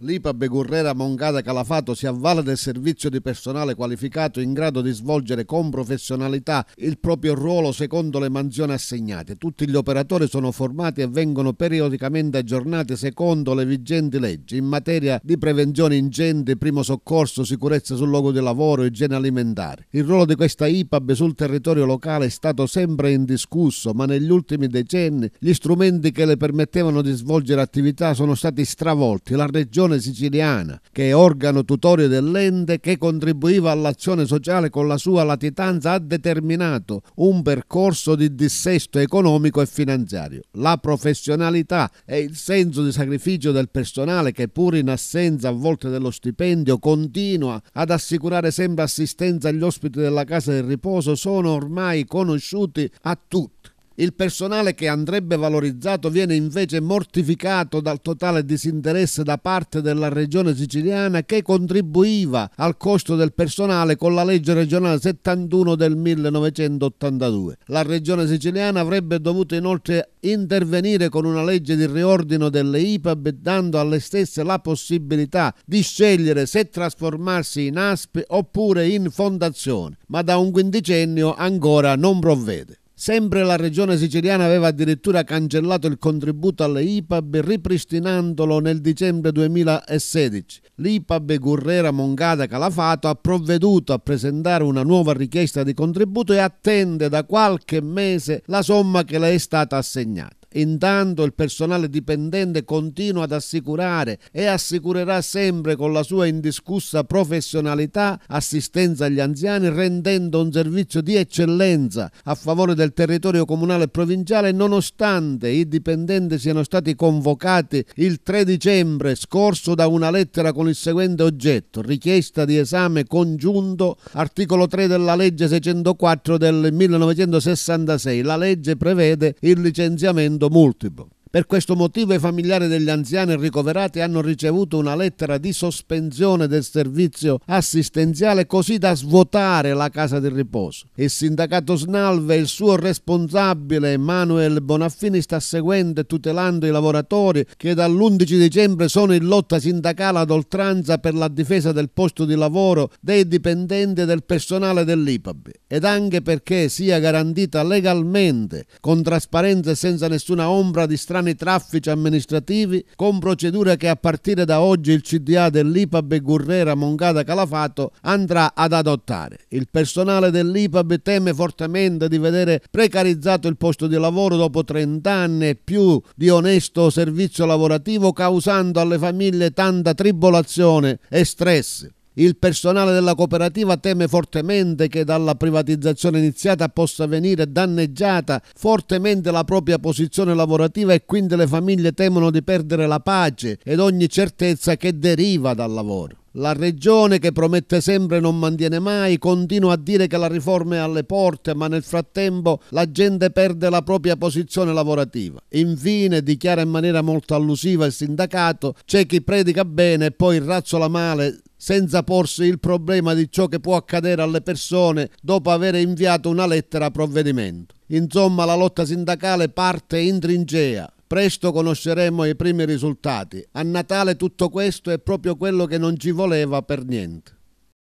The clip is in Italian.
L'IPA Begurrera Mongada Calafato si avvala del servizio di personale qualificato in grado di svolgere con professionalità il proprio ruolo secondo le mansioni assegnate. Tutti gli operatori sono formati e vengono periodicamente aggiornati secondo le vigenti leggi in materia di prevenzione incendi, primo soccorso, sicurezza sul luogo di lavoro, igiene alimentare. Il ruolo di questa IPAB sul territorio locale è stato sempre indiscusso, ma negli ultimi decenni gli strumenti che le permettevano di svolgere attività sono stati stravolti. La regione Federazione Siciliana, che è organo tutorio dell'ente che contribuiva all'azione sociale con la sua latitanza, ha determinato un percorso di dissesto economico e finanziario. La professionalità e il senso di sacrificio del personale che pur in assenza a volte dello stipendio continua ad assicurare sempre assistenza agli ospiti della casa del riposo sono ormai conosciuti a tutti il personale che andrebbe valorizzato viene invece mortificato dal totale disinteresse da parte della regione siciliana che contribuiva al costo del personale con la legge regionale 71 del 1982. La regione siciliana avrebbe dovuto inoltre intervenire con una legge di riordino delle IPAB dando alle stesse la possibilità di scegliere se trasformarsi in ASP oppure in fondazione, ma da un quindicennio ancora non provvede. Sempre la regione siciliana aveva addirittura cancellato il contributo alle IPAB ripristinandolo nel dicembre 2016. L'IPAB Gurrera Mongada Calafato ha provveduto a presentare una nuova richiesta di contributo e attende da qualche mese la somma che le è stata assegnata. Intanto il personale dipendente continua ad assicurare e assicurerà sempre con la sua indiscussa professionalità assistenza agli anziani rendendo un servizio di eccellenza a favore del territorio comunale e provinciale nonostante i dipendenti siano stati convocati il 3 dicembre scorso da una lettera con il seguente oggetto richiesta di esame congiunto articolo 3 della legge 604 del 1966 la legge prevede il licenziamento modo per questo motivo i familiari degli anziani ricoverati hanno ricevuto una lettera di sospensione del servizio assistenziale così da svuotare la casa di riposo. Il sindacato Snalve e il suo responsabile Manuel Bonaffini sta seguendo e tutelando i lavoratori che dall'11 dicembre sono in lotta sindacale ad oltranza per la difesa del posto di lavoro dei dipendenti e del personale dell'IPAB ed anche perché sia garantita legalmente con trasparenza e senza nessuna ombra di strano strani traffici amministrativi con procedure che a partire da oggi il CDA dell'IPAB e Gurrera Mongata Calafato andrà ad adottare. Il personale dell'IPAB teme fortemente di vedere precarizzato il posto di lavoro dopo 30 anni e più di onesto servizio lavorativo causando alle famiglie tanta tribolazione e stress. Il personale della cooperativa teme fortemente che dalla privatizzazione iniziata possa venire danneggiata fortemente la propria posizione lavorativa e quindi le famiglie temono di perdere la pace ed ogni certezza che deriva dal lavoro. La regione che promette sempre e non mantiene mai continua a dire che la riforma è alle porte, ma nel frattempo la gente perde la propria posizione lavorativa. Infine, dichiara in maniera molto allusiva il sindacato, c'è chi predica bene e poi razzola male senza porsi il problema di ciò che può accadere alle persone dopo aver inviato una lettera a provvedimento. Insomma, la lotta sindacale parte in trincea. Presto conosceremo i primi risultati. A Natale tutto questo è proprio quello che non ci voleva per niente.